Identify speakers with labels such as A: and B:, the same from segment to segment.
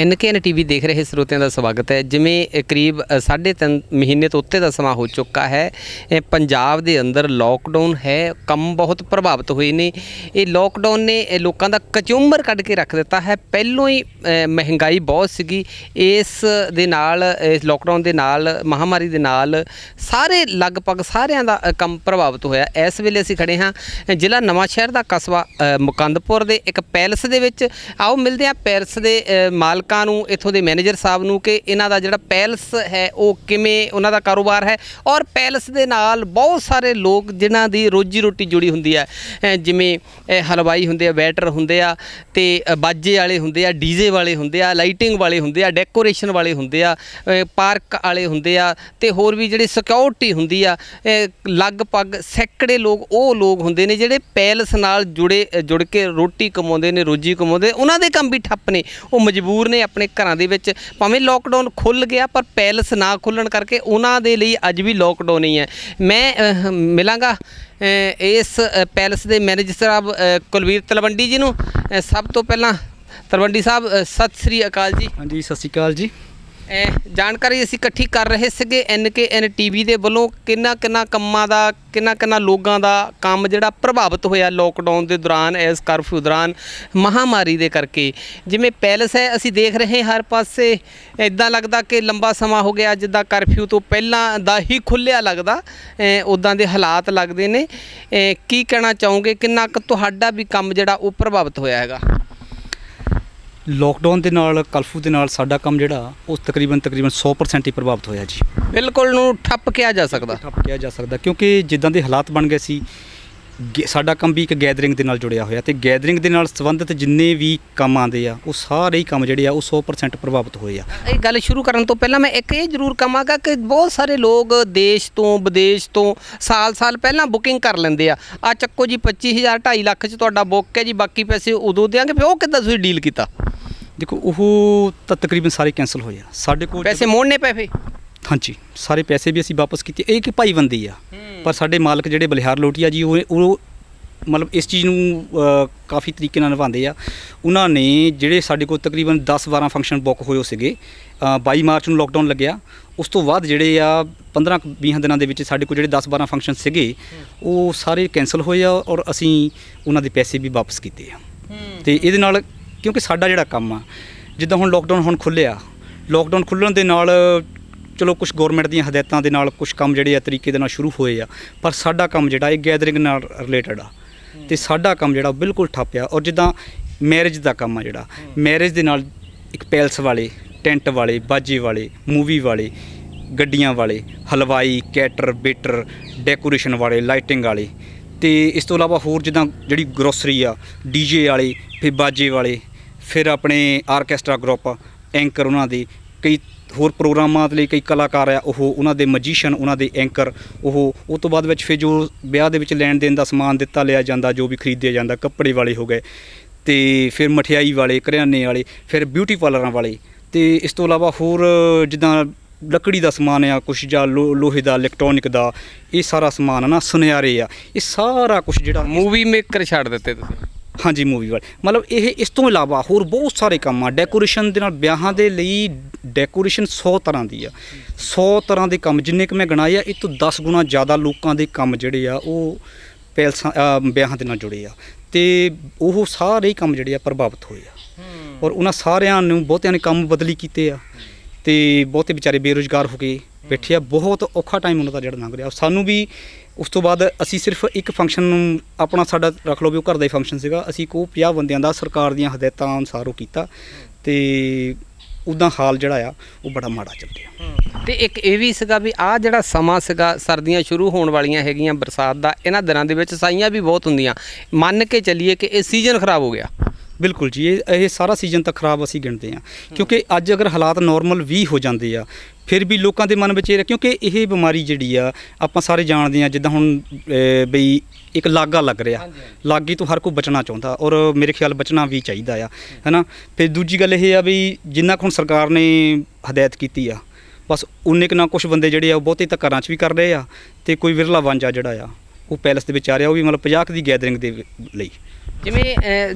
A: ਐਨਕੇਐਨ TV ਦੇਖ ਰਹੇ ਸਰੋਤਿਆਂ ਦਾ ਸਵਾਗਤ ਹੈ ਜਿਵੇਂ ਕਰੀਬ 3.5 ਮਹੀਨੇ ਤੋਂ ਉੱਤੇ ਦਾ ਸਮਾਂ ਹੋ ਚੁੱਕਾ ਹੈ ਪੰਜਾਬ ਦੇ ਅੰਦਰ ਲੋਕਡਾਊਨ ਹੈ ਕੰਮ ਬਹੁਤ ਪ੍ਰਭਾਵਿਤ ਹੋਏ ਨੇ ਇਹ ਲੋਕਡਾਊਨ ਨੇ ਲੋਕਾਂ ਦਾ ਕਚੂਮਰ ਕੱਢ ਕੇ ਰੱਖ ਦਿੱਤਾ ਹੈ ਪਹਿਲੋਂ ਹੀ ਮਹਿੰਗਾਈ ਬਹੁਤ ਸੀਗੀ ਇਸ ਦੇ ਨਾਲ ਇਸ ਲੋਕਡਾਊਨ ਦੇ ਨਾਲ ਮਹਾਮਾਰੀ ਦੇ ਨਾਲ ਸਾਰੇ ਲਗਭਗ ਸਾਰਿਆਂ ਦਾ ਕੰਮ ਪ੍ਰਭਾਵਿਤ ਹੋਇਆ ਇਸ ਵੇਲੇ ਅਸੀਂ ਖੜੇ ਹਾਂ ਜ਼ਿਲ੍ਹਾ ਨਵਾਂ ਸ਼ਹਿਰ ਦਾ ਕਸਬਾ ਮੁਕੰਦਪੁਰ ਦੇ ਇੱਕ ਪੈਲਸ ਦੇ ਵਿੱਚ ਆਓ ਮਿਲਦੇ ਹਾਂ ਪੈਲਸ ਦੇ ਮਾਲਕ ਮਾਲਕਾਂ ਨੂੰ ਇੱਥੋਂ ਦੇ ਮੈਨੇਜਰ ਸਾਹਿਬ ਨੂੰ ਕਿ ਇਹਨਾਂ ਦਾ ਜਿਹੜਾ ਪੈਲਸ ਹੈ ਉਹ ਕਿਵੇਂ ਉਹਨਾਂ ਦਾ ਕਾਰੋਬਾਰ ਹੈ ਔਰ ਪੈਲਸ ਦੇ ਨਾਲ ਬਹੁਤ ਸਾਰੇ ਲੋਕ ਜਿਨ੍ਹਾਂ ਦੀ ਰੋਜੀ ਰੋਟੀ ਜੁੜੀ ਹੁੰਦੀ ਹੈ ਜਿਵੇਂ ਹਲਵਾਈ ਹੁੰਦੇ ਆ ਵੈਟਰ ਹੁੰਦੇ ਆ ਤੇ ਬਾਜੇ ਵਾਲੇ ਹੁੰਦੇ ਆ ਡੀਜੇ ਵਾਲੇ ਹੁੰਦੇ ਆ ਲਾਈਟਿੰਗ ਵਾਲੇ ਹੁੰਦੇ ਆ ਡੈਕੋਰੇਸ਼ਨ ਵਾਲੇ ਹੁੰਦੇ ਆ ਪਾਰਕ ਵਾਲੇ ਹੁੰਦੇ ਆ ਤੇ ਹੋਰ ਵੀ ਜਿਹੜੇ ਸਿਕਿਉਰਿਟੀ ਹੁੰਦੀ ਆ ਲਗਭਗ ਸੈਂਕੜੇ ਲੋਕ ਉਹ ਲੋਕ ਹੁੰਦੇ ਨੇ ਜਿਹੜੇ ਪੈਲਸ ਨਾਲ ਜੁੜੇ ਜੁੜ ਕੇ ਰੋਟੀ ਕਮਾਉਂਦੇ ਨੇ ਰੋਜੀ ਕਮਾਉਂਦੇ ਉਹਨਾਂ ਦੇ ਕੰਮ ਵੀ ਠੱਪ ਨੇ ਉਹ ਮਜਬੂਰ ਨੇ ਨੇ ਆਪਣੇ ਘਰਾਂ ਦੇ ਵਿੱਚ ਭਾਵੇਂ ਲੋਕਡਾਊਨ ਖੁੱਲ ਗਿਆ ਪਰ ਪੈਲਸ ਨਾ ਖੁੱਲਣ ਕਰਕੇ ਉਹਨਾਂ ਦੇ ਲਈ ਅੱਜ ਵੀ ਲੋਕਡਾਊਨ ਹੀ ਹੈ ਮੈਂ ਮਿਲਾਂਗਾ ਇਸ ਪੈਲਸ ਦੇ ਮੈਨੇਜਰ ਸਾਹਿਬ ਕੁਲਵੀਰ ਤਲਵੰਡੀ ਜੀ ਨੂੰ ਸਭ ਤੋਂ ਪਹਿਲਾਂ ਤਲਵੰਡੀ ਸਾਹਿਬ ਸਤਿ ਸ੍ਰੀ ਅਕਾਲ ਜੀ ਹਾਂਜੀ ਸਤਿ ਸ੍ਰੀ ਅਕਾਲ ਜੀ ਜਾਣਕਾਰੀ ਅਸੀਂ ਇਕੱਠੀ ਕਰ ਰਹੇ ਸੀਗੇ ਐਨਕੇਐਨ ਟੀਵੀ ਦੇ ਵੱਲੋਂ ਕਿੰਨਾ ਕਿੰਨਾ ਕੰਮਾਂ ਦਾ ਕਿੰਨਾ ਕਿੰਨਾ ਲੋਕਾਂ ਦਾ ਕੰਮ ਜਿਹੜਾ ਪ੍ਰਭਾਵਿਤ ਹੋਇਆ ਲੋਕਡਾਊਨ ਦੇ ਦੌਰਾਨ ਇਸ ਕਰਫਿਊ ਦੌਰਾਨ ਮਹਾਮਾਰੀ ਦੇ ਕਰਕੇ ਜਿਵੇਂ ਪੈਲਸ ਹੈ ਅਸੀਂ ਦੇਖ ਰਹੇ ਹਰ ਪਾਸੇ ਇਦਾਂ ਲੱਗਦਾ ਕਿ ਲੰਬਾ ਸਮਾਂ ਹੋ ਗਿਆ ਜਿੱਦਾਂ ਕਰਫਿਊ ਤੋਂ ਪਹਿਲਾਂ ਦਾ ਹੀ ਖੁੱਲਿਆ ਲੱਗਦਾ ਉਦਾਂ ਦੇ ਹਾਲਾਤ ਲੱਗਦੇ ਨੇ ਕੀ ਕਹਿਣਾ ਚਾਹੋਗੇ ਕਿੰਨਾ ਕੁ ਤੁਹਾਡਾ ਵੀ ਕੰਮ ਜਿਹੜਾ ਉਹ ਪ੍ਰਭਾਵਿਤ ਹੋਇਆ ਹੈਗਾ
B: ਲੋਕਡਾਊਨ ਦੇ ਨਾਲ ਕਲਫੂ ਦੇ ਨਾਲ ਸਾਡਾ ਕੰਮ ਜਿਹੜਾ ਉਹ ਤਕਰੀਬਨ ਤਕਰੀਬਨ 100% ਹੀ ਪ੍ਰਭਾਵਿਤ ਹੋਇਆ ਜੀ ਬਿਲਕੁਲ ਨੂੰ ਠੱਪ ਕਿਹਾ ਜਾ ਸਕਦਾ ਠੱਪ ਕਿਹਾ ਜਾ ਸਕਦਾ ਕਿਉਂਕਿ ਜਿੱਦਾਂ ਦੇ ਹਾਲਾਤ ਬਣ ਗਏ ਸੀ ਸਾਡਾ ਕੰਮ ਵੀ ਇੱਕ ਗੈਦਰਿੰਗ ਦੇ ਨਾਲ ਜੁੜਿਆ ਹੋਇਆ ਤੇ ਗੈਦਰਿੰਗ ਦੇ ਨਾਲ ਸੰਬੰਧਿਤ ਜਿੰਨੇ ਵੀ ਕੰਮ ਆਂਦੇ ਆ ਉਹ ਸਾਰੇ ਹੀ ਕੰਮ ਜਿਹੜੇ ਆ ਉਹ 100% ਪ੍ਰਭਾਵਿਤ ਹੋਏ ਆ
A: ਇਹ ਗੱਲ ਸ਼ੁਰੂ ਕਰਨ ਤੋਂ ਪਹਿਲਾਂ ਮੈਂ ਇੱਕ ਇਹ ਜ਼ਰੂਰ ਕਹਾਂਗਾ ਕਿ ਬਹੁਤ ਸਾਰੇ ਲੋਕ ਦੇਸ਼ ਤੋਂ ਵਿਦੇਸ਼ ਤੋਂ ਸਾਲ-ਸਾਲ ਪਹਿਲਾਂ ਬੁਕਿੰਗ ਕਰ ਲੈਂਦੇ ਆ ਆ ਚੱਕੋ ਜੀ 25000 2.5 ਲੱਖ 'ਚ ਤੁਹਾਡਾ ਬੁੱਕ ਹੈ ਜੀ ਬਾਕੀ ਪੈਸੇ
B: ਉਦੋਂ ਦੇਾਂਗੇ ਫਿਰ ਉਹ ਕਿੱਦਾਂ ਤੁਸੀਂ ਡੀਲ ਕੀਤਾ ਦੇਖੋ ਉਹ ਤਾਂ ਤਕਰੀਬਨ ਸਾਰੇ ਕੈਨਸਲ ਹੋ ਜਾਣਾ ਸਾਡੇ ਕੋਲ ਪੈਸੇ ਮੋੜਨੇ ਪਏ ਫੇ ਹਾਂਜੀ ਸਾਰੇ ਪੈਸੇ ਵੀ ਅਸੀਂ ਵਾਪਸ ਕੀਤੇ ਇਹ ਕਿ ਭਾਈ ਬੰਦੀ ਆ ਪਰ ਸਾਡੇ ਮਾਲਕ ਜਿਹੜੇ ਬਲਿਹਾਰ ਲੋਟੀਆ ਜੀ ਉਹ ਮਤਲਬ ਇਸ ਚੀਜ਼ ਨੂੰ ਕਾਫੀ ਤਰੀਕੇ ਨਾਲ ਨਿਭਾਉਂਦੇ ਆ ਉਹਨਾਂ ਨੇ ਜਿਹੜੇ ਸਾਡੇ ਕੋਲ ਤਕਰੀਬਨ 10-12 ਫੰਕਸ਼ਨ ਬੁੱਕ ਹੋਏ ਸੀਗੇ 22 ਮਾਰਚ ਨੂੰ ਲੋਕਡਾਊਨ ਲੱਗਿਆ ਉਸ ਤੋਂ ਬਾਅਦ ਜਿਹੜੇ ਆ 15-20 ਦਿਨਾਂ ਦੇ ਵਿੱਚ ਸਾਡੇ ਕੋਲ ਜਿਹੜੇ 10-12 ਫੰਕਸ਼ਨ ਸੀਗੇ ਉਹ ਸਾਰੇ ਕੈਨਸਲ ਹੋਏ ਆ ਔਰ ਅਸੀਂ ਉਹਨਾਂ ਦੇ ਪੈਸੇ ਵੀ ਵਾਪਸ ਕੀਤੇ ਆ ਤੇ ਇਹਦੇ ਨਾਲ ਕਿਉਂਕਿ ਸਾਡਾ ਜਿਹੜਾ ਕੰਮ ਆ ਜਿੱਦਾਂ ਹੁਣ ਲੋਕਡਾਊਨ ਹੁਣ ਖੁੱਲਿਆ ਲੋਕਡਾਊਨ ਖੁੱਲਣ ਦੇ ਨਾਲ ਚਲੋ ਕੁਝ ਗਵਰਨਮੈਂਟ ਦੀਆਂ ਹਦਾਇਤਾਂ ਦੇ ਨਾਲ ਕੁਝ ਕੰਮ ਜਿਹੜੇ ਆ ਤਰੀਕੇ ਦੇ ਨਾਲ ਸ਼ੁਰੂ ਹੋਏ ਆ ਪਰ ਸਾਡਾ ਕੰਮ ਜਿਹੜਾ ਇਹ ਗੈਦਰਿੰਗ ਨਾਲ ਰਿਲੇਟਡ ਆ ਤੇ ਸਾਡਾ ਕੰਮ ਜਿਹੜਾ ਬਿਲਕੁਲ ਠੱਪ ਆ ਔਰ ਜਿੱਦਾਂ ਮੈਰਿਜ ਦਾ ਕੰਮ ਆ ਜਿਹੜਾ ਮੈਰਿਜ ਦੇ ਨਾਲ ਇੱਕ ਪੈਲਸ ਵਾਲੇ ਟੈਂਟ ਵਾਲੇ ਬਾਜੀ ਵਾਲੇ ਮੂਵੀ ਵਾਲੇ ਗੱਡੀਆਂ ਵਾਲੇ ਹਲਵਾਈ ਕੈਟਰ ਬੇਟਰ ਡੈਕੋਰੇਸ਼ਨ ਵਾਲੇ ਲਾਈਟਿੰਗ ਵਾਲੇ ਤੇ ਇਸ ਤੋਂ ਇਲਾਵਾ ਹੋਰ ਜਿੱਦਾਂ ਜਿਹੜੀ ਗਰੋਸਰੀ ਆ ਡੀਜੇ ਵਾਲੇ ਫਿਰ ਬਾਜੇ ਵਾਲੇ ਫਿਰ ਆਪਣੇ ਆਰਕੈਸਟਰਾ ਗਰੁੱਪ ਐਂਕਰ ਉਹਨਾਂ ਦੇ ਕਈ ਹੋਰ ਪ੍ਰੋਗਰਾਮਾਂ ਲਈ ਕਈ ਕਲਾਕਾਰ ਆ ਉਹ ਉਹਨਾਂ ਦੇ ਮੈਜੀਸ਼ੀਅਨ ਉਹਨਾਂ ਦੇ ਐਂਕਰ ਉਹ ਉਸ ਤੋਂ ਬਾਅਦ ਵਿੱਚ ਫਿਰ ਜੋ ਵਿਆਹ ਦੇ ਵਿੱਚ ਲੈਣ ਦੇਣ ਦਾ ਸਮਾਨ ਦਿੱਤਾ ਲਿਆ ਜਾਂਦਾ ਜੋ ਵੀ ਖਰੀਦਿਆ ਜਾਂਦਾ ਕੱਪੜੇ ਵਾਲੇ ਹੋ ਗਏ ਤੇ ਫਿਰ ਮਠਿਆਈ ਵਾਲੇ ਕਰਿਆਨੇ ਵਾਲੇ ਫਿਰ ਬਿਊਟੀ ਪਾਰਲਰਾਂ ਵਾਲੇ ਤੇ ਇਸ ਤੋਂ ਇਲਾਵਾ ਹੋਰ ਜਿੱਦਾਂ ਲੱਕੜੀ ਦਾ ਸਮਾਨ ਆ ਕੁਝ ਜਾਂ ਲੋਹੇ ਦਾ ਇਲੈਕਟ੍ਰੋਨਿਕ ਦਾ ਇਹ ਸਾਰਾ ਸਮਾਨ ਨਾ ਸੁਨਿਆਰੇ ਆ ਇਹ ਸਾਰਾ ਕੁਝ ਜਿਹੜਾ ਮੂਵੀ ਮੇਕਰ ਛੱਡ ਦਿੱਤੇ ਤੁਸੀਂ ਹਾਂਜੀ ਮੂਵੀ ਵਾਲੇ ਮਤਲਬ ਇਹ ਇਸ ਤੋਂ ਇਲਾਵਾ ਹੋਰ ਬਹੁਤ ਸਾਰੇ ਕੰਮ ਆ ਡੈਕੋਰੇਸ਼ਨ ਦੇ ਨਾਲ ਵਿਆਹਾਂ ਦੇ ਲਈ ਡੈਕੋਰੇਸ਼ਨ 100 ਤਰ੍ਹਾਂ ਦੀ ਆ 100 ਤਰ੍ਹਾਂ ਦੇ ਕੰਮ ਜਿੰਨੇ ਕਿ ਮੈਂ ਗਣਾਏ ਆ ਇਹ ਤੋਂ 10 ਗੁਣਾ ਜ਼ਿਆਦਾ ਲੋਕਾਂ ਦੇ ਕੰਮ ਜਿਹੜੇ ਆ ਉਹ ਪੈਲਸਾਂ ਵਿਆਹਾਂ ਦੇ ਨਾਲ ਜੁੜੇ ਆ ਤੇ ਉਹ ਸਾਰੇ ਕੰਮ ਜਿਹੜੇ ਆ ਪ੍ਰਭਾਵਿਤ ਹੋਏ ਆ ਔਰ ਉਹਨਾਂ ਸਾਰਿਆਂ ਨੂੰ ਬਹੁਤਿਆਂ ਨੇ ਕੰਮ ਬਦਲੀ ਕੀਤੇ ਆ ਤੇ ਬਹੁਤੇ ਵਿਚਾਰੇ ਬੇਰੋਜ਼ਗਾਰ ਹੋ ਗਏ ਬੈਠੇ ਆ ਬਹੁਤ ਔਖਾ ਟਾਈਮ ਉਹਨਾਂ ਦਾ ਜਿਹੜਾ ਲੰਘ ਰਿਹਾ ਸਾਨੂੰ ਵੀ ਉਸ ਤੋਂ ਬਾਅਦ ਅਸੀਂ ਸਿਰਫ ਇੱਕ ਫੰਕਸ਼ਨ ਨੂੰ ਆਪਣਾ ਸਾਡਾ ਰੱਖ ਲਓ ਵੀ ਉਹ ਘਰ ਦਾ ਹੀ ਫੰਕਸ਼ਨ ਸੀਗਾ ਅਸੀਂ ਕੋ 50 ਬੰਦਿਆਂ ਦਾ ਸਰਕਾਰ ਦੀਆਂ ਹਦਾਇਤਾਂ ਅਨੁਸਾਰ ਉਹ ਕੀਤਾ ਤੇ ਉਦਾਂ ਹਾਲ ਜਿਹੜਾ ਆ ਉਹ ਬੜਾ ਮਾੜਾ ਚੱਲਿਆ
A: ਤੇ ਇੱਕ ਇਹ ਵੀ ਸੀਗਾ ਵੀ ਆਹ ਜਿਹੜਾ ਸਮਾਂ ਸੀਗਾ ਸਰਦੀਆਂ ਸ਼ੁਰੂ ਹੋਣ ਵਾਲੀਆਂ ਹੈਗੀਆਂ ਬਰਸਾਤ ਦਾ ਇਹਨਾਂ ਦਿਨਾਂ ਦੇ ਵਿੱਚ ਸਾਈਆਂ ਵੀ ਬਹੁਤ ਹੁੰਦੀਆਂ ਮੰਨ ਕੇ ਚੱਲੀਏ ਕਿ ਇਹ ਸੀਜ਼ਨ ਖਰਾਬ ਹੋ ਗਿਆ
B: ਬਿਲਕੁਲ ਜੀ ਇਹ ਇਹ ਸਾਰਾ ਸੀਜ਼ਨ ਤਾਂ ਖਰਾਬ ਅਸੀਂ ਗਿਣਦੇ ਆ ਕਿਉਂਕਿ ਅੱਜ ਅਗਰ ਹਾਲਾਤ ਨਾਰਮਲ ਵੀ ਹੋ ਜਾਂਦੇ ਆ ਫਿਰ ਵੀ ਲੋਕਾਂ ਦੇ ਮਨ ਵਿੱਚ ਇਹ ਕਿਉਂਕਿ ਇਹ ਬਿਮਾਰੀ ਜਿਹੜੀ ਆ ਆਪਾਂ ਸਾਰੇ ਜਾਣਦੇ ਆ ਜਿੱਦਾਂ ਹੁਣ ਬਈ ਇੱਕ ਲਾਗਾ ਲੱਗ ਰਿਹਾ ਲਾਗੀ ਤੋਂ ਹਰ ਕੋਈ ਬਚਣਾ ਚਾਹੁੰਦਾ ਔਰ ਮੇਰੇ ਖਿਆਲ ਬਚਣਾ ਵੀ ਚਾਹੀਦਾ ਆ ਹੈਨਾ ਫਿਰ ਦੂਜੀ ਗੱਲ ਇਹ ਆ ਬਈ ਜਿੰਨਾ ਹੁਣ ਸਰਕਾਰ ਨੇ ਹਦਾਇਤ ਕੀਤੀ ਆ ਬਸ ਉਨੇ ਕੁ ਨਾ ਕੁਝ ਬੰਦੇ ਜਿਹੜੇ ਆ ਉਹ ਬਹੁਤੇ ਤੱਕਰਾਂ 'ਚ ਵੀ ਕਰ ਰਹੇ ਆ ਤੇ ਕੋਈ ਵਿਰਲਾ ਵਾਂਝਾ ਜਿਹੜਾ ਆ ਉਹ ਪੈਲਸ ਦੇ ਵਿੱਚ ਆ ਰਿਹਾ ਉਹ ਵੀ ਮਤਲਬ 50 ਦੀ ਗੈਦਰਿੰਗ ਦੇ ਲਈ
A: ਜਿਵੇਂ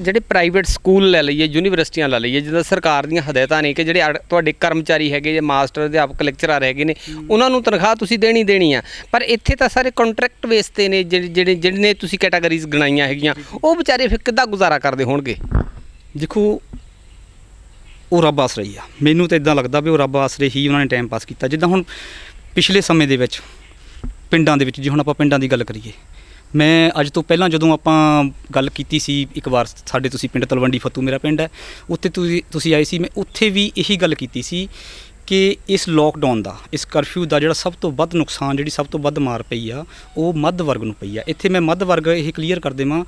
A: ਜਿਹੜੇ ਪ੍ਰਾਈਵੇਟ ਸਕੂਲ ਲੈ ਲਈਏ ਯੂਨੀਵਰਸਿਟੀਆਂ ਲੈ ਲਈਏ ਜਿੱਦਾਂ ਸਰਕਾਰ ਦੀਆਂ ਹਦਾਇਤਾਂ ਨੇ ਕਿ ਜਿਹੜੇ ਤੁਹਾਡੇ ਕਰਮਚਾਰੀ ਹੈਗੇ ਜਾਂ ਮਾਸਟਰ ਅਧਿਆਪਕ ਲੈਕਚਰਰ ਹੈਗੇ ਨੇ ਉਹਨਾਂ ਨੂੰ ਤਨਖਾਹ ਤੁਸੀਂ ਦੇਣੀ ਦੇਣੀ ਆ ਪਰ ਇੱਥੇ ਤਾਂ ਸਾਰੇ ਕੰਟਰੈਕਟ ਬੇਸ ਤੇ ਨੇ ਜਿਹੜੇ ਨੇ ਤੁਸੀਂ ਕੈਟਾਗਰੀਜ਼ ਗਣਾਈਆਂ ਹੈਗੀਆਂ ਉਹ ਵਿਚਾਰੇ ਫਿਰ ਕਿੱਦਾਂ ਗੁਜ਼ਾਰਾ ਕਰਦੇ ਹੋਣਗੇ
B: ਦੇਖੋ ਉਹ ਰੱਬ ਆਸਰੇ ਆ ਮੈਨੂੰ ਤਾਂ ਇਦਾਂ ਲੱਗਦਾ ਵੀ ਉਹ ਰੱਬ ਆਸਰੇ ਹੀ ਉਹਨਾਂ ਨੇ ਟਾਈਮ ਪਾਸ ਕੀਤਾ ਜਿੱਦਾਂ ਹੁਣ ਪਿਛਲੇ ਸਮੇਂ ਦੇ ਵਿੱਚ ਪਿੰਡਾਂ ਦੇ ਵਿੱਚ ਜੇ ਹੁਣ ਆਪਾਂ ਪਿੰਡਾਂ ਦੀ ਗੱਲ ਕਰੀਏ ਮੈਂ ਅੱਜ ਤੋਂ ਪਹਿਲਾਂ ਜਦੋਂ ਆਪਾਂ ਗੱਲ ਕੀਤੀ ਸੀ ਇੱਕ ਵਾਰ ਸਾਡੇ ਤੁਸੀਂ ਪਿੰਡ ਤਲਵੰਡੀ ਫੱਤੂ ਮੇਰਾ ਪਿੰਡ ਹੈ ਉੱਥੇ ਤੁਸੀਂ ਤੁਸੀਂ ਆਏ ਸੀ ਮੈਂ ਉੱਥੇ ਵੀ ਇਹੀ ਗੱਲ ਕੀਤੀ ਸੀ ਕਿ ਇਸ ਲੋਕਡਾਊਨ ਦਾ ਇਸ ਕਰਫਿਊ ਦਾ ਜਿਹੜਾ ਸਭ ਤੋਂ ਵੱਧ ਨੁਕਸਾਨ ਜਿਹੜੀ ਸਭ ਤੋਂ ਵੱਧ ਮਾਰ ਪਈ ਆ ਉਹ ਮੱਧ ਵਰਗ ਨੂੰ ਪਈ ਆ ਇੱਥੇ ਮੈਂ ਮੱਧ ਵਰਗ ਇਹ ਕਲੀਅਰ ਕਰ ਦੇਵਾਂ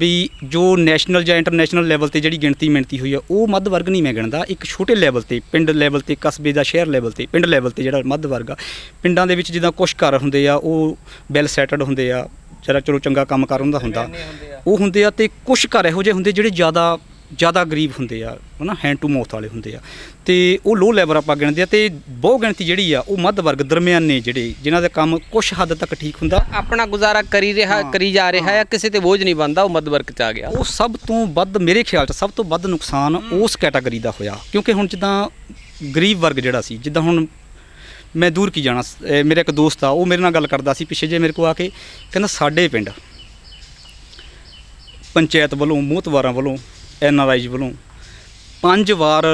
B: ਵੀ ਜੋ ਨੈਸ਼ਨਲ ਜਾਂ ਇੰਟਰਨੈਸ਼ਨਲ ਲੈਵਲ ਤੇ ਜਿਹੜੀ ਗਿਣਤੀ ਮਿਣਤੀ ਹੋਈ ਆ ਉਹ ਮੱਧ ਵਰਗ ਨਹੀਂ ਮੈਂ ਗਿਣਦਾ ਇੱਕ ਛੋਟੇ ਲੈਵਲ ਤੇ ਪਿੰਡ ਲੈਵਲ ਤੇ ਕਸਬੇ ਦਾ ਸ਼ਹਿਰ ਲੈਵਲ ਤੇ ਪਿੰਡ ਲੈਵਲ ਤੇ ਜਿਹੜਾ ਮੱਧ ਵਰਗ ਆ ਪਿੰਡਾਂ ਦੇ ਵਿੱਚ ਜਿੱਦਾਂ ਕੁਝ ਘਰ ਹੁੰਦੇ ਆ ਉਹ ਵੈਲ ਸੈਟਲਡ ਹੁੰਦੇ ਆ ਚਲੋ ਚਲੋ ਚੰਗਾ ਕੰਮ ਕਰ ਹੁੰਦਾ ਹੁੰਦਾ ਉਹ ਹੁੰਦੇ ਆ ਤੇ ਕੁਝ ਘਰ ਇਹੋ ਜਿਹੇ ਹੁੰਦੇ ਜਿਹੜੇ ਜ਼ਿਆਦਾ ਜ਼ਿਆਦਾ ਗਰੀਬ ਹੁੰਦੇ ਆ ਹਨਾ ਹੈਂਡ ਟੂ ਮਾਉਥ ਵਾਲੇ ਹੁੰਦੇ ਆ ਤੇ ਉਹ ਲੋ ਲੈਵਲ ਆਪਾਂ ਗਿਣਦੇ ਆ ਤੇ ਬਹੁ ਗਿਣਤੀ ਜਿਹੜੀ ਆ ਉਹ ਮੱਧ ਵਰਗ ਦਰਮਿਆਨੇ ਜਿਹੜੇ ਜਿਨ੍ਹਾਂ ਦਾ ਕੰਮ ਕੁਝ ਹੱਦ ਤੱਕ ਠੀਕ ਹੁੰਦਾ ਆਪਣਾ ਗੁਜ਼ਾਰਾ ਕਰੀ ਰਿਹਾ ਕਰੀ ਜਾ ਰਿਹਾ ਆ ਕਿਸੇ ਤੇ ਬੋਝ ਨਹੀਂ ਬੰਦਾ ਉਹ ਮੱਧ ਵਰਗ ਚ ਆ ਗਿਆ ਉਹ ਸਭ ਤੋਂ ਵੱਧ ਮੇਰੇ ਖਿਆਲ ਚ ਸਭ ਤੋਂ ਵੱਧ ਨੁਕਸਾਨ ਉਸ ਕੈਟਾਗਰੀ ਦਾ ਹੋਇਆ ਕਿਉਂਕਿ ਹੁਣ ਜਿੱਦਾਂ ਗਰੀਬ ਵਰਗ ਜਿਹੜਾ ਸੀ ਜਿੱਦਾਂ ਹੁਣ ਮੈਂ ਦੂਰ ਕੀ ਜਾਣਾ ਮੇਰਾ ਇੱਕ ਦੋਸਤ ਆ ਉਹ ਮੇਰੇ ਨਾਲ ਗੱਲ ਕਰਦਾ ਸੀ ਪਿੱਛੇ ਜੇ ਮੇਰੇ ਕੋ ਆ ਕੇ ਕਹਿੰਦਾ ਸਾਡੇ ਪਿੰਡ ਪੰਚਾਇਤ ਵੱਲੋਂ ਮੋਹਤਵਾਰਾਂ ਵੱਲੋਂ ਐਨ ਆਰ ਆਈ ਵੱਲੋਂ ਪੰਜ ਵਾਰ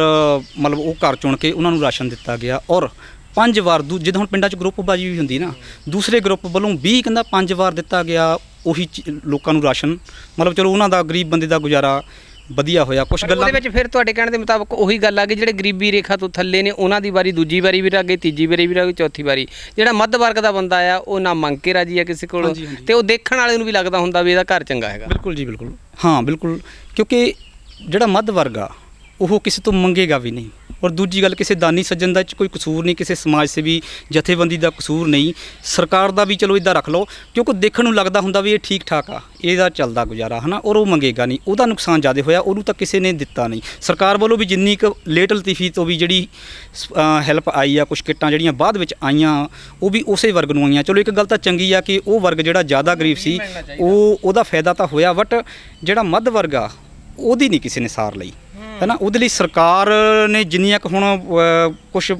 B: ਮਤਲਬ ਉਹ ਘਰ ਚੁਣ ਕੇ ਉਹਨਾਂ ਨੂੰ ਰਾਸ਼ਨ ਦਿੱਤਾ ਗਿਆ ਔਰ ਪੰਜ ਵਾਰ ਜਿੱਦਾਂ ਹੁਣ ਪਿੰਡਾਂ 'ਚ ਗਰੁੱਪ ਬਾਜੀ ਵੀ ਹੁੰਦੀ ਨਾ ਦੂਸਰੇ ਗਰੁੱਪ ਵੱਲੋਂ 20 ਕਹਿੰਦਾ ਪੰਜ ਵਾਰ ਦਿੱਤਾ ਗਿਆ ਉਹੀ ਲੋਕਾਂ ਨੂੰ ਰਾਸ਼ਨ ਮਤਲਬ ਚਲੋ ਉਹਨਾਂ ਦਾ ਗਰੀਬ ਬੰਦੇ ਦਾ ਗੁਜ਼ਾਰਾ ਵਧੀਆ ਹੋਇਆ ਕੁਝ ਗੱਲਾਂ ਦੇ ਵਿੱਚ
A: ਫਿਰ ਤੁਹਾਡੇ ਕਹਿਣ ਦੇ ਮੁਤਾਬਕ ਉਹੀ ਗੱਲ ਆ ਗਈ ਜਿਹੜੇ ਗਰੀਬੀ ਰੇਖਾ ਤੋਂ ਥੱਲੇ ਨੇ ਉਹਨਾਂ ਦੀ ਵਾਰੀ ਦੂਜੀ ਵਾਰੀ ਵੀ ਰਾਗੇ ਤੀਜੀ ਵਾਰੀ ਵੀ ਰਾਗੇ ਚੌਥੀ ਵਾਰੀ ਜਿਹੜਾ ਮੱਧ ਵਰਗ ਦਾ ਬੰਦਾ ਆ ਉਹ ਨਾ ਮੰਗ ਕੇ ਰਾਜੀ ਆ ਕਿਸੇ ਕੋਲ
B: ਤੇ ਉਹ ਦੇਖਣ ਵਾਲੇ ਨੂੰ ਵੀ ਲੱਗਦਾ ਹੁੰਦਾ ਵੀ ਇਹਦਾ ਘਰ ਚੰਗਾ ਹੈਗਾ ਬਿਲਕੁਲ ਜੀ ਬਿਲਕੁਲ ਹਾਂ ਬਿਲਕੁਲ ਕਿਉਂਕਿ ਜਿਹੜਾ ਮੱਧ ਵਰਗ ਆ ਉਹ ਕਿਸੇ ਤੋਂ ਮੰਗੇਗਾ ਵੀ ਨਹੀਂ ਔਰ ਦੂਜੀ ਗੱਲ ਕਿਸੇ ਦਾਨੀ ਸੱਜਣ ਦਾ ਕੋਈ ਕਸੂਰ ਨਹੀਂ ਕਿਸੇ ਸਮਾਜ ਸੇਵੀ ਜਥੇਬੰਦੀ ਦਾ ਕਸੂਰ ਨਹੀਂ ਸਰਕਾਰ ਦਾ ਵੀ ਚਲੋ ਇਦਾਂ ਰੱਖ ਲਓ ਕਿਉਂਕਿ ਦੇਖਣ ਨੂੰ ਲੱਗਦਾ ਹੁੰਦਾ ਵੀ ਇਹ ਠੀਕ ਠਾਕ ਆ ਇਹਦਾ ਚੱਲਦਾ ਗੁਜ਼ਾਰਾ ਹਨਾ ਔਰ ਉਹ ਮੰਗੇਗਾ ਨਹੀਂ ਉਹਦਾ ਨੁਕਸਾਨ ਜ਼ਿਆਦਾ ਹੋਇਆ ਉਹਨੂੰ ਤਾਂ ਕਿਸੇ ਨੇ ਦਿੱਤਾ ਨਹੀਂ ਸਰਕਾਰ ਵੱਲੋਂ ਵੀ ਜਿੰਨੀ ਕੁ ਲੇਟ ਲਤੀਫੀ ਤੋਂ ਵੀ ਜਿਹੜੀ ਹੈਲਪ ਆਈ ਆ ਕੁਝ ਕਿੱਟਾਂ ਜਿਹੜੀਆਂ ਬਾਅਦ ਵਿੱਚ ਆਈਆਂ ਉਹ ਵੀ ਉਸੇ ਵਰਗ ਨੂੰ ਆਈਆਂ ਚਲੋ ਇੱਕ ਗੱਲ ਤਾਂ ਚੰਗੀ ਆ ਕਿ ਉਹ ਵਰਗ ਜਿਹੜਾ ਜ਼ਿਆਦਾ ਗਰੀਬ ਸੀ ਉਹ ਉਹਦਾ ਫਾਇਦਾ ਤਾਂ ਹੋਇਆ ਬਟ ਜਿਹੜਾ ਮੱਧ ਵਰਗ ਆ ਉਹਦੀ ਨਹੀਂ ਕਿਸੇ ਨੇ ਸਾਰ ਲਈ ਹੈ ਨਾ ਉਹਦੇ ਲਈ ਸਰਕਾਰ ਨੇ ਜਿੰਨੀਆਂ ਕੁ ਹੁਣ ਕੁਝ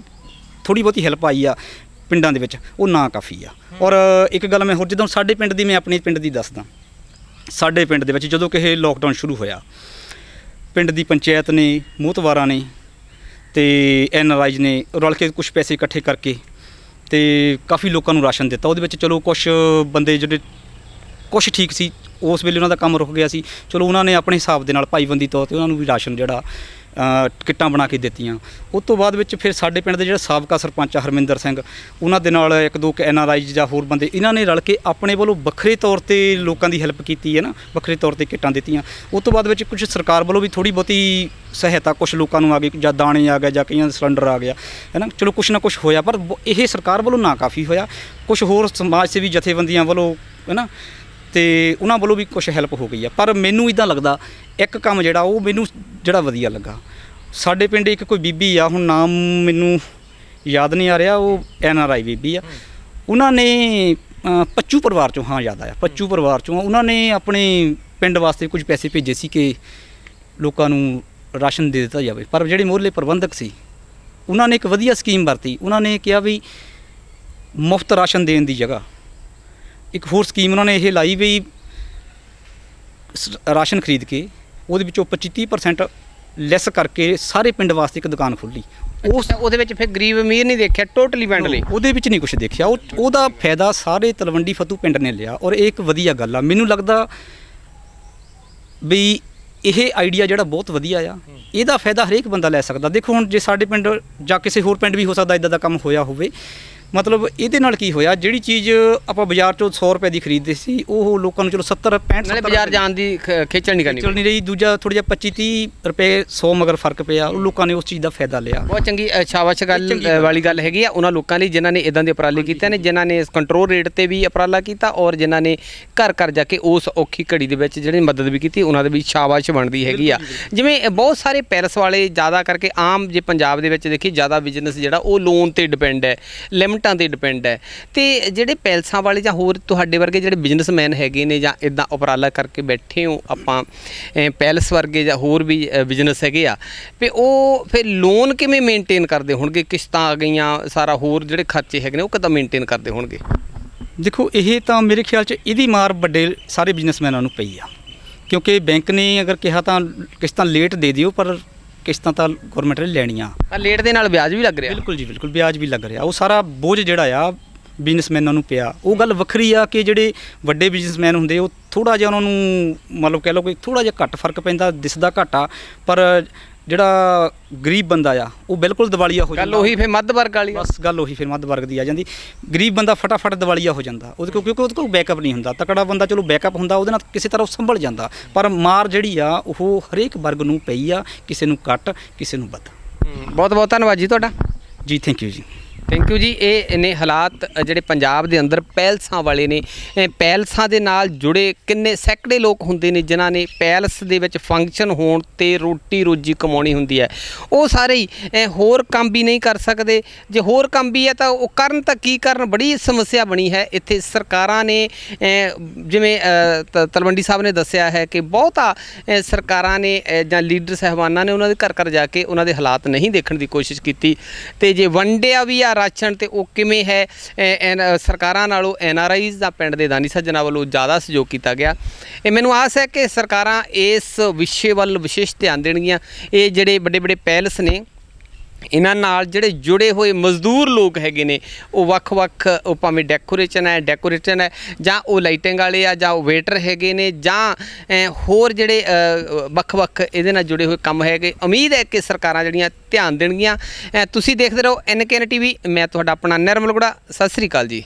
B: ਥੋੜੀ ਬਹੁਤੀ ਹੈਲਪ ਆਈ ਆ ਪਿੰਡਾਂ ਦੇ ਵਿੱਚ ਉਹ ਨਾ ਕਾਫੀ ਆ ਔਰ ਇੱਕ ਗੱਲ ਮੈਂ ਹੋਰ ਜਦੋਂ ਸਾਡੇ ਪਿੰਡ ਦੀ ਮੈਂ ਆਪਣੇ ਪਿੰਡ ਦੀ ਦੱਸਦਾ ਸਾਡੇ ਪਿੰਡ ਦੇ ਵਿੱਚ ਜਦੋਂ ਕਿਹੇ ਲੋਕਡਾਊਨ ਸ਼ੁਰੂ ਹੋਇਆ ਪਿੰਡ ਦੀ ਪੰਚਾਇਤ ਨੇ ਮੋਹਤਵਾਰਾਂ ਨੇ ਤੇ ਐਨ ਆਰ ਆਈਜ਼ ਨੇ ਰਲ ਕੇ ਕੁਝ ਪੈਸੇ ਇਕੱਠੇ ਕਰਕੇ ਤੇ ਕਾਫੀ ਲੋਕਾਂ ਨੂੰ ਰਾਸ਼ਨ ਦਿੱਤਾ ਉਹਦੇ ਵਿੱਚ ਚਲੋ ਕੁਝ ਬੰਦੇ ਜਿਹੜੇ ਕੁਝ ਠੀਕ ਸੀ ਉਸ ਵੇਲੇ ਉਹਨਾਂ ਦਾ ਕੰਮ ਰੁਕ ਗਿਆ ਸੀ ਚਲੋ ਉਹਨਾਂ ਨੇ ਆਪਣੇ ਹਿਸਾਬ ਦੇ ਨਾਲ ਪਾਈਵੰਦੀ ਤੌਰ ਤੇ ਉਹਨਾਂ ਨੂੰ ਵੀ ਰਾਸ਼ਨ ਜਿਹੜਾ ਕਿੱਟਾਂ ਬਣਾ ਕੇ ਦਿੱਤੀਆਂ ਉਸ ਤੋਂ ਬਾਅਦ ਵਿੱਚ ਫਿਰ ਸਾਡੇ ਪਿੰਡ ਦੇ ਜਿਹੜਾ ਸਾਬਕਾ ਸਰਪੰਚ ਹਰਮਿੰਦਰ ਸਿੰਘ ਉਹਨਾਂ ਦੇ ਨਾਲ ਇੱਕ ਦੋ ਐਨ ਆਰ ਆਈ ਜਾਂ ਹੋਰ ਬੰਦੇ ਇਹਨਾਂ ਨੇ ਰਲ ਕੇ ਆਪਣੇ ਵੱਲੋਂ ਵੱਖਰੇ ਤੌਰ ਤੇ ਲੋਕਾਂ ਦੀ ਹੈਲਪ ਕੀਤੀ ਹੈ ਨਾ ਵੱਖਰੇ ਤੌਰ ਤੇ ਕਿੱਟਾਂ ਦਿੱਤੀਆਂ ਉਸ ਤੋਂ ਬਾਅਦ ਵਿੱਚ ਕੁਝ ਸਰਕਾਰ ਵੱਲੋਂ ਵੀ ਥੋੜੀ ਬਹੁਤੀ ਸਹਾਇਤਾ ਕੁਝ ਲੋਕਾਂ ਨੂੰ ਆ ਗਈ ਜਾਂ ਦਾਣੇ ਆ ਗਏ ਜਾਂ ਕਈਆਂ ਦੇ ਸਿਲੰਡਰ ਆ ਗਿਆ ਹੈ ਨਾ ਚਲੋ ਕੁਝ ਨਾ ਕੁਝ ਹੋਇਆ ਪਰ ਇਹ ਸਰਕਾਰ ਵੱਲੋਂ ਨਾ ਕਾਫੀ ਹੋਇਆ ਕੁਝ ਹੋਰ ਸਮਾਜ ਸੇਵੀ ਜਥੇਬੰਦੀਆਂ ਵੱਲੋਂ ਹੈ ਨਾ ਤੇ ਉਹਨਾਂ ਵੱਲੋਂ ਵੀ ਕੁਝ ਹੈਲਪ ਹੋ ਗਈ ਆ ਪਰ ਮੈਨੂੰ ਇਦਾਂ ਲੱਗਦਾ ਇੱਕ ਕੰਮ ਜਿਹੜਾ ਉਹ ਮੈਨੂੰ ਜਿਹੜਾ ਵਧੀਆ ਲੱਗਾ ਸਾਡੇ ਪਿੰਡ ਇੱਕ ਕੋਈ ਬੀਬੀ ਆ ਹੁਣ ਨਾਮ ਮੈਨੂੰ ਯਾਦ ਨਹੀਂ ਆ ਰਿਹਾ ਉਹ ਐਨ ਆਰ ਆਈ ਬੀਬੀ ਆ ਉਹਨਾਂ ਨੇ ਪੱਚੂ ਪਰਿਵਾਰ ਚੋਂ ਹਾਂ ਯਾਦ ਆ ਪੱਚੂ ਪਰਿਵਾਰ ਚੋਂ ਉਹਨਾਂ ਨੇ ਆਪਣੇ ਪਿੰਡ ਵਾਸਤੇ ਕੁਝ ਪੈਸੇ ਭੇਜੇ ਸੀ ਕਿ ਲੋਕਾਂ ਨੂੰ ਰਾਸ਼ਨ ਦੇ ਦਿੱਤਾ ਜਾਵੇ ਪਰ ਜਿਹੜੇ ਮੋਹਲੇ ਪ੍ਰਬੰਧਕ ਸੀ ਉਹਨਾਂ ਨੇ ਇੱਕ ਵਧੀਆ ਸਕੀਮ ਵਰਤੀ ਉਹਨਾਂ ਨੇ ਕਿਹਾ ਵੀ ਮੁਫਤ ਰਾਸ਼ਨ ਦੇਣ ਦੀ ਜਗ੍ਹਾ ਇੱਕ ਹੋਰ ਸਕੀਮ ਉਹਨਾਂ ਨੇ ਇਹ ਲਾਈ ਵੀ ਰਾਸ਼ਨ ਖਰੀਦ ਕੇ ਉਹਦੇ ਵਿੱਚੋਂ 25-30% ਲੈਸ ਕਰਕੇ ਸਾਰੇ ਪਿੰਡ ਵਾਸਤੇ ਇੱਕ ਦੁਕਾਨ ਖੋਲੀ ਉਸ ਉਹਦੇ ਵਿੱਚ ਫਿਰ ਗਰੀਬ ਅਮੀਰ ਨਹੀਂ ਦੇਖਿਆ ਟੋਟਲੀ ਵੰਡ ਲਈ ਉਹਦੇ ਵਿੱਚ ਨਹੀਂ ਕੁਝ ਦੇਖਿਆ ਉਹ ਉਹਦਾ ਫਾਇਦਾ ਸਾਰੇ ਤਲਵੰਡੀ ਫਤੂ ਪਿੰਡ ਨੇ ਲਿਆ ਔਰ ਇਹ ਇੱਕ ਵਧੀਆ ਗੱਲ ਆ ਮੈਨੂੰ ਲੱਗਦਾ ਵੀ ਇਹ ਆਈਡੀਆ ਜਿਹੜਾ ਬਹੁਤ ਵਧੀਆ ਆ ਇਹਦਾ ਫਾਇਦਾ ਹਰੇਕ ਬੰਦਾ ਲੈ ਸਕਦਾ ਦੇਖੋ ਹੁਣ ਜੇ ਸਾਡੇ ਪਿੰਡ ਜਾਂ ਕਿਸੇ ਹੋਰ ਪਿੰਡ ਵੀ ਹੋ ਸਕਦਾ ਇਦਾਂ ਦਾ ਕੰਮ ਹੋਇਆ ਹੋਵੇ ਮਤਲਬ ਇਹਦੇ ਨਾਲ ਕੀ ਹੋਇਆ ਜਿਹੜੀ ਚੀਜ਼ ਆਪਾਂ ਬਾਜ਼ਾਰ ਚੋਂ 100 ਰੁਪਏ ਦੀ ਖਰੀਦਦੇ ਸੀ ਉਹ ਲੋਕਾਂ ਨੂੰ ਚਲੋ 70 65 ਰੁਪਏ ਬਾਜ਼ਾਰ ਜਾਣ ਦੀ ਖੇਚਲ ਨਹੀਂ ਕਰਨੀ ਚਲ ਨਹੀਂ ਰਹੀ ਦੂਜਾ ਥੋੜਾ ਜਿਹਾ 25 30 ਰੁਪਏ 100 ਮਗਰ ਫਰਕ ਪਿਆ ਉਹ ਲੋਕਾਂ ਨੇ ਉਸ ਚੀਜ਼ ਦਾ ਫਾਇਦਾ ਲਿਆ
A: ਬਹੁਤ ਚੰਗੀ ਸ਼ਾਬਾਸ਼ ਗੱਲ ਵਾਲੀ ਗੱਲ ਹੈਗੀ ਆ ਉਹਨਾਂ ਲੋਕਾਂ ਲਈ ਜਿਨ੍ਹਾਂ ਨੇ ਇਦਾਂ ਦੇ ਉਪਰਾਲੇ ਕੀਤੇ ਨੇ ਜਿਨ੍ਹਾਂ ਨੇ ਇਸ ਕੰਟਰੋਲ ਰੇਟ ਤੇ ਵੀ ਉਪਰਾਲਾ ਕੀਤਾ ਔਰ ਜਿਨ੍ਹਾਂ ਨੇ ਘਰ ਘਰ ਜਾ ਕੇ ਉਸ ਔਖੀ ਘੜੀ ਦੇ ਵਿੱਚ ਜਿਹੜੀ ਮਦਦ ਵੀ ਕੀਤੀ ਉਹਨਾਂ ਦੇ ਵੀ ਸ਼ਾਬਾਸ਼ ਬਣਦੀ ਹੈਗੀ ਆ ਜਿਵੇਂ ਬਹੁਤ ਸਾਰੇ ਪੈਰਸ ਵਾਲੇ ਜ਼ਿਆਦਾ ਕਰਕੇ ਆਮ ਜੇ ਪੰਜਾਬ ਦੇ ਵਿੱਚ ਦੇਖੀ ਜ਼ਿਆਦਾ ਬਿਜ਼ਨਸ ਜਿਹੜਾ ਉਹ ਲੋਨ ਤੇ ਡਿਪੈਂਡ ਹੈ ਲਿਮਟ ਰੈਸਟੋਰੈਂਟਾਂ ਤੇ ਡਿਪੈਂਡ ਹੈ ਤੇ ਜਿਹੜੇ ਪੈਲਸਾਂ ਵਾਲੇ ਜਾਂ ਹੋਰ ਤੁਹਾਡੇ ਵਰਗੇ ਜਿਹੜੇ ਬਿਜ਼ਨਸਮੈਨ ਹੈਗੇ ਨੇ ਜਾਂ ਇਦਾਂ ਉਪਰਾਲਾ ਕਰਕੇ ਬੈਠੇ ਹੋ ਆਪਾਂ ਪੈਲਸ ਵਰਗੇ ਜਾਂ ਹੋਰ ਵੀ ਬਿਜ਼ਨਸ ਹੈਗੇ ਆ ਤੇ ਉਹ ਫਿਰ ਲੋਨ ਕਿਵੇਂ ਮੇਨਟੇਨ ਕਰਦੇ ਹੋਣਗੇ ਕਿਸ਼ਤਾਂ ਆ ਗਈਆਂ ਸਾਰਾ ਹੋਰ ਜਿਹੜੇ ਖਰਚੇ ਹੈਗੇ ਨੇ ਉਹ ਕਿਦਾਂ ਮੇਨਟੇਨ ਕਰਦੇ ਹੋਣਗੇ
B: ਦੇਖੋ ਇਹ ਤਾਂ ਮੇਰੇ ਖਿਆਲ 'ਚ ਇਹਦੀ ਮਾਰ ਵੱਡੇ ਸਾਰੇ ਬਿਜ਼ਨਸਮੈਨਾਂ ਨੂੰ ਪਈ ਆ ਕਿਉਂਕਿ ਬੈਂਕ ਨੇ ਅਗਰ ਕਿਹਾ ਤਾਂ ਕਿਸ਼ਤਾਂ ਲੇਟ ਦੇ ਦਿਓ ਪਰ ਕਿਸ਼ਤਾਂ ਤਾਂ ਗਵਰਨਮੈਂਟ ਨੇ ਲੈਣੀਆਂ ਤਾਂ ਲੇਟ ਦੇ ਨਾਲ ਵਿਆਜ ਵੀ ਲੱਗ ਰਿਹਾ ਬਿਲਕੁਲ ਜੀ ਬਿਲਕੁਲ ਵਿਆਜ ਵੀ ਲੱਗ ਰਿਹਾ ਉਹ ਸਾਰਾ ਬੋਝ ਜਿਹੜਾ ਆ ਬਿਜ਼ਨਸਮੈਨਾਂ ਨੂੰ ਪਿਆ ਉਹ ਗੱਲ ਵੱਖਰੀ ਆ ਕਿ ਜਿਹੜੇ ਵੱਡੇ ਬਿਜ਼ਨਸਮੈਨ ਹੁੰਦੇ ਉਹ ਥੋੜਾ ਜਿਹਾ ਉਹਨਾਂ ਨੂੰ ਮਤਲਬ ਕਹਿ ਲਓ ਕਿ ਥੋੜਾ ਜਿਹਾ ਘੱਟ ਫਰਕ ਪੈਂਦਾ ਦਿਸਦਾ ਘਾਟਾ ਪਰ ਜਿਹੜਾ ਗਰੀਬ ਬੰਦਾ ਆ ਉਹ ਬਿਲਕੁਲ ਦਿਵਾਲੀਆ ਹੋ ਜਾਂਦਾ ਗੱਲ ਉਹੀ ਫਿਰ ਮੱਧ ਵਰਗ ਵਾਲੀ ਬਸ ਗੱਲ ਉਹੀ ਫਿਰ ਮੱਧ ਵਰਗ ਦੀ ਆ ਜਾਂਦੀ ਗਰੀਬ ਬੰਦਾ ਫਟਾਫਟ ਦਿਵਾਲੀਆ ਹੋ ਜਾਂਦਾ ਉਹਦੇ ਕੋਲ ਕਿਉਂਕਿ ਉਹਦੇ ਕੋਲ ਬੈਕਅਪ ਨਹੀਂ ਹੁੰਦਾ ਤਕੜਾ ਬੰਦਾ ਚਲੋ ਬੈਕਅਪ ਹੁੰਦਾ ਉਹਦੇ ਨਾਲ ਕਿਸੇ ਤਰ੍ਹਾਂ ਉਹ ਸੰਭਲ ਜਾਂਦਾ ਪਰ ਮਾਰ ਜਿਹੜੀ ਆ ਉਹ ਹਰੇਕ ਵਰਗ ਨੂੰ ਪਈ ਆ ਕਿਸੇ ਨੂੰ ਕੱਟ ਕਿਸੇ ਨੂੰ ਵੱਧ ਬਹੁਤ ਬਹੁਤ ਧੰਨਵਾਦ ਜੀ ਤੁਹਾਡਾ ਜੀ ਥੈਂਕ ਯੂ ਜੀ
A: ਥੈਂਕ ਯੂ ਜੀ ਇਹ ਨੇ ਹਾਲਾਤ ਜਿਹੜੇ ਪੰਜਾਬ ਦੇ ਅੰਦਰ ਪੈਲਸਾਂ ਵਾਲੇ ਨੇ ਪੈਲਸਾਂ ਦੇ ਨਾਲ ਜੁੜੇ ਕਿੰਨੇ ਸੈਂਕੜੇ ਲੋਕ ਹੁੰਦੇ ਨੇ ਜਿਨ੍ਹਾਂ ਨੇ ਪੈਲਸ ਦੇ ਵਿੱਚ ਫੰਕਸ਼ਨ ਹੋਣ ਤੇ ਰੋਟੀ ਰੋਜੀ ਕਮਾਉਣੀ ਹੁੰਦੀ ਹੈ ਉਹ ਸਾਰੇ ਹੀ ਹੋਰ ਕੰਮ ਵੀ ਨਹੀਂ ਕਰ ਸਕਦੇ ਜੇ ਹੋਰ ਕੰਮ ਵੀ ਹੈ ਤਾਂ ਉਹ ਕਰਨ ਤਾਂ ਕੀ ਕਰਨ ਬੜੀ ਸਮੱਸਿਆ ਬਣੀ ਹੈ ਇੱਥੇ ਸਰਕਾਰਾਂ ਨੇ ਜਿਵੇਂ ਤਲਵੰਡੀ ਸਾਹਿਬ ਨੇ ਦੱਸਿਆ ਹੈ ਕਿ ਬਹੁਤਾ ਸਰਕਾਰਾਂ ਨੇ ਜਾਂ ਲੀਡਰ ਸਹਿਬਾਨਾਂ ਨੇ ਉਹਨਾਂ ਦੇ ਘਰ ਘਰ ਜਾ ਕੇ ਉਹਨਾਂ ਦੇ ਹਾਲਾਤ ਨਹੀਂ ਦੇਖਣ ਦੀ ਕੋਸ਼ਿਸ਼ ਕੀਤੀ ਤੇ ਜੇ ਵੰਡਿਆ ਵੀ ਆ ਰਾਸ਼ਨ ਤੇ ਉਹ ਕਿਵੇਂ ਹੈ ਸਰਕਾਰਾਂ ਨਾਲੋਂ ਐਨ ਆਰ ਆਈਜ਼ ਦਾ ਪਿੰਡ ਦੇ ਦਾਨੀ ਸੱਜਣਾ ਵੱਲੋਂ ਜ਼ਿਆਦਾ ਸਹਿਯੋਗ ਕੀਤਾ ਗਿਆ ਇਹ ਮੈਨੂੰ ਆਸ ਹੈ ਕਿ ਸਰਕਾਰਾਂ ਇਸ ਵਿਸ਼ੇ ਵੱਲ ਵਿਸ਼ੇਸ਼ ਧਿਆਨ ਦੇਣਗੀਆਂ ਇਹ ਜਿਹੜੇ ਵੱਡੇ ਵੱਡੇ ਪਹਿਲਸ ਨੇ ਇਹਨਾਂ ਨਾਲ ਜਿਹੜੇ ਜੁੜੇ ਹੋਏ ਮਜ਼ਦੂਰ ਲੋਕ ਹੈਗੇ ਨੇ ਉਹ ਵੱਖ-ਵੱਖ ਉਹ ਭਾਵੇਂ ਡੈਕੋਰੇਸ਼ਨ ਹੈ ਡੈਕੋਰੇਟਰ ਹੈ ਜਾਂ ਉਹ ਲਾਈਟਿੰਗ ਵਾਲੇ ਆ ਜਾਂ ਉਹ ਵੇਟਰ ਹੈਗੇ ਨੇ ਜਾਂ ਹੋਰ ਜਿਹੜੇ ਵੱਖ-ਵੱਖ ਇਹਦੇ ਨਾਲ ਜੁੜੇ ਹੋਏ ਕੰਮ ਹੈਗੇ ਉਮੀਦ ਹੈ ਕਿ ਸਰਕਾਰਾਂ ਜਿਹੜੀਆਂ ਧਿਆਨ ਦੇਣਗੀਆਂ ਤੁਸੀਂ ਦੇਖਦੇ ਰਹੋ ਐਨਕੇਐਨ ਟੀਵੀ ਮੈਂ ਤੁਹਾਡਾ ਆਪਣਾ ਨਿਰਮਲ ਗੁੜਾ ਸਤਿ ਸ੍ਰੀ ਅਕਾਲ ਜੀ